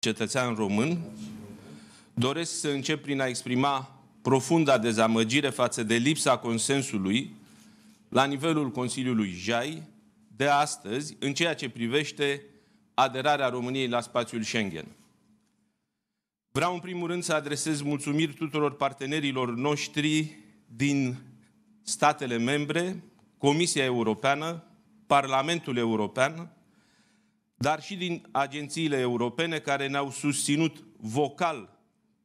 cetățean român, doresc să încep prin a exprima profunda dezamăgire față de lipsa consensului la nivelul Consiliului Jai de astăzi în ceea ce privește aderarea României la spațiul Schengen. Vreau în primul rând să adresez mulțumiri tuturor partenerilor noștri din statele membre, Comisia Europeană, Parlamentul European, dar și din agențiile europene care ne-au susținut vocal,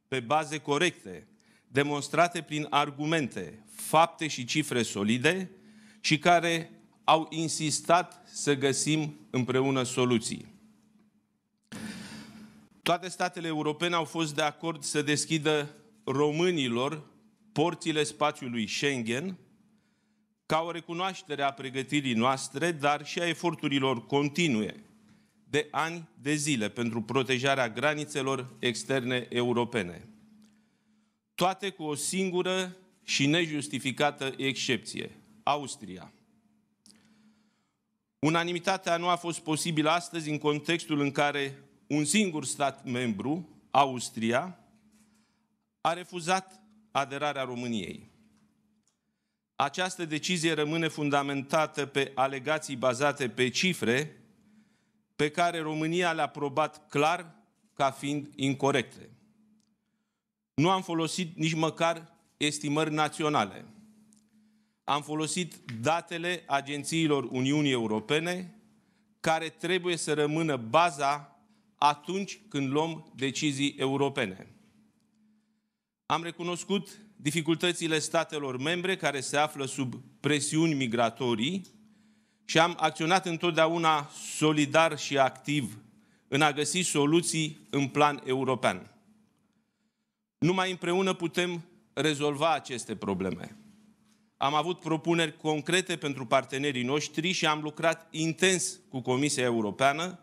pe baze corecte, demonstrate prin argumente, fapte și cifre solide și care au insistat să găsim împreună soluții. Toate statele europene au fost de acord să deschidă românilor porțile spațiului Schengen ca o recunoaștere a pregătirii noastre, dar și a eforturilor continue de ani de zile pentru protejarea granițelor externe europene. Toate cu o singură și nejustificată excepție, Austria. Unanimitatea nu a fost posibilă astăzi în contextul în care un singur stat membru, Austria, a refuzat aderarea României. Această decizie rămâne fundamentată pe alegații bazate pe cifre pe care România le-a probat clar ca fiind incorrecte. Nu am folosit nici măcar estimări naționale. Am folosit datele agențiilor Uniunii Europene, care trebuie să rămână baza atunci când luăm decizii europene. Am recunoscut dificultățile statelor membre care se află sub presiuni migratorii și am acționat întotdeauna solidar și activ în a găsi soluții în plan european. Numai împreună putem rezolva aceste probleme. Am avut propuneri concrete pentru partenerii noștri și am lucrat intens cu Comisia Europeană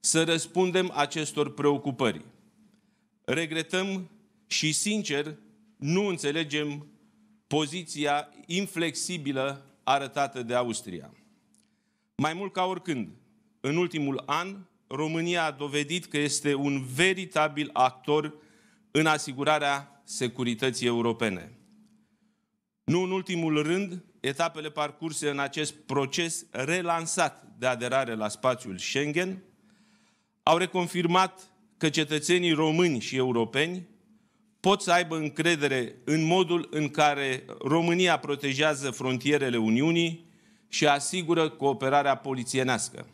să răspundem acestor preocupări. Regretăm și, sincer, nu înțelegem poziția inflexibilă arătată de Austria. Mai mult ca oricând, în ultimul an, România a dovedit că este un veritabil actor în asigurarea securității europene. Nu în ultimul rând, etapele parcurse în acest proces relansat de aderare la spațiul Schengen au reconfirmat că cetățenii români și europeni pot să aibă încredere în modul în care România protejează frontierele Uniunii și asigură cooperarea polițienească.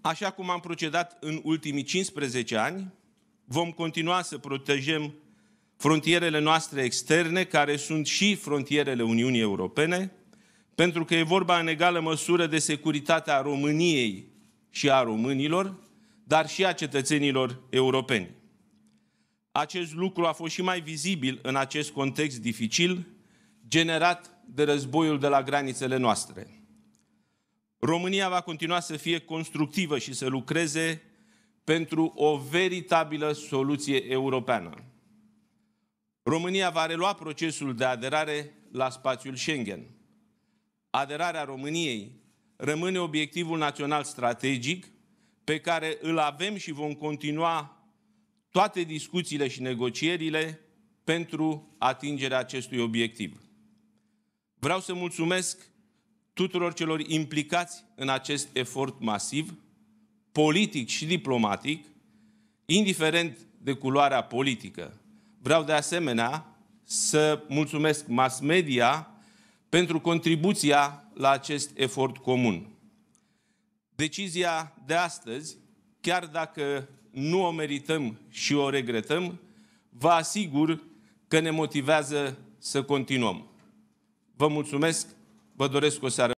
Așa cum am procedat în ultimii 15 ani, vom continua să protejăm frontierele noastre externe, care sunt și frontierele Uniunii Europene, pentru că e vorba în egală măsură de securitatea României și a românilor, dar și a cetățenilor europeni. Acest lucru a fost și mai vizibil în acest context dificil, generat de războiul de la granițele noastre. România va continua să fie constructivă și să lucreze pentru o veritabilă soluție europeană. România va relua procesul de aderare la spațiul Schengen. Aderarea României rămâne obiectivul național strategic pe care îl avem și vom continua toate discuțiile și negocierile pentru atingerea acestui obiectiv. Vreau să mulțumesc tuturor celor implicați în acest efort masiv, politic și diplomatic, indiferent de culoarea politică. Vreau de asemenea să mulțumesc mass media pentru contribuția la acest efort comun. Decizia de astăzi, chiar dacă nu o merităm și o regretăm, vă asigur că ne motivează să continuăm. Vă mulțumesc, vă doresc o seară.